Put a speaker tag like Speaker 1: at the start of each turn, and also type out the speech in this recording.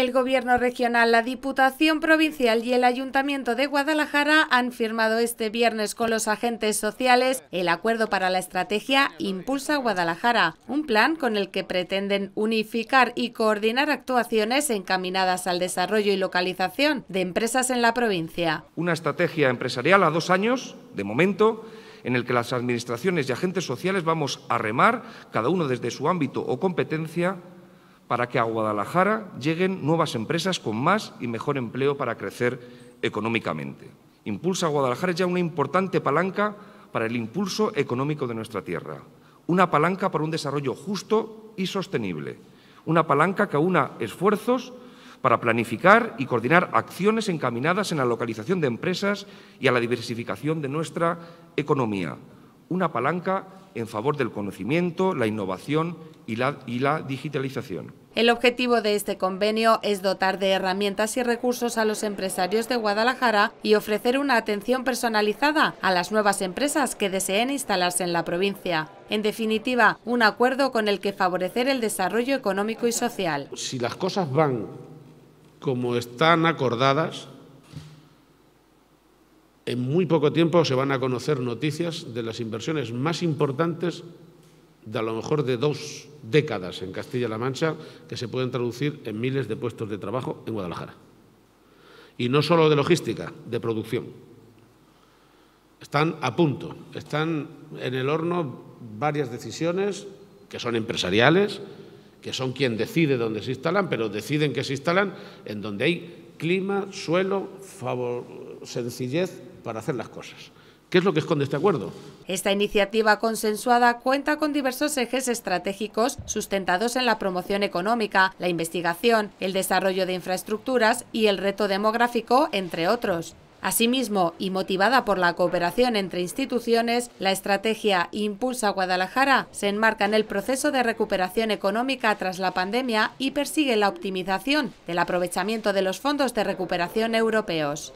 Speaker 1: El Gobierno regional, la Diputación Provincial y el Ayuntamiento de Guadalajara han firmado este viernes con los agentes sociales el acuerdo para la estrategia Impulsa Guadalajara, un plan con el que pretenden unificar y coordinar actuaciones encaminadas al desarrollo y localización de empresas en la provincia.
Speaker 2: Una estrategia empresarial a dos años, de momento, en el que las administraciones y agentes sociales vamos a remar, cada uno desde su ámbito o competencia, para que a Guadalajara lleguen nuevas empresas con más y mejor empleo para crecer económicamente. Impulsa a Guadalajara ya una importante palanca para el impulso económico de nuestra tierra, una palanca para un desarrollo justo y sostenible, una palanca que aúna esfuerzos para planificar y coordinar acciones encaminadas en la localización de empresas y a la diversificación de nuestra economía, una palanca en favor del conocimiento, la innovación y la, digitalización.
Speaker 1: El objetivo de este convenio es dotar de herramientas y recursos a los empresarios de Guadalajara y ofrecer una atención personalizada a las nuevas empresas que deseen instalarse en la provincia. En definitiva, un acuerdo con el que favorecer el desarrollo económico y social.
Speaker 3: Si las cosas van como están acordadas, en muy poco tiempo se van a conocer noticias de las inversiones más importantes de a lo mejor de dos décadas en Castilla-La Mancha que se pueden traducir en miles de puestos de trabajo en Guadalajara. Y no solo de logística, de producción. Están a punto, están en el horno varias decisiones que son empresariales, que son quien decide dónde se instalan, pero deciden que se instalan en donde hay clima, suelo, sencillez para hacer las cosas. ¿Qué es lo que esconde este acuerdo?
Speaker 1: Esta iniciativa consensuada cuenta con diversos ejes estratégicos sustentados en la promoción económica, la investigación, el desarrollo de infraestructuras y el reto demográfico, entre otros. Asimismo, y motivada por la cooperación entre instituciones, la estrategia Impulsa Guadalajara se enmarca en el proceso de recuperación económica tras la pandemia y persigue la optimización del aprovechamiento de los fondos de recuperación europeos.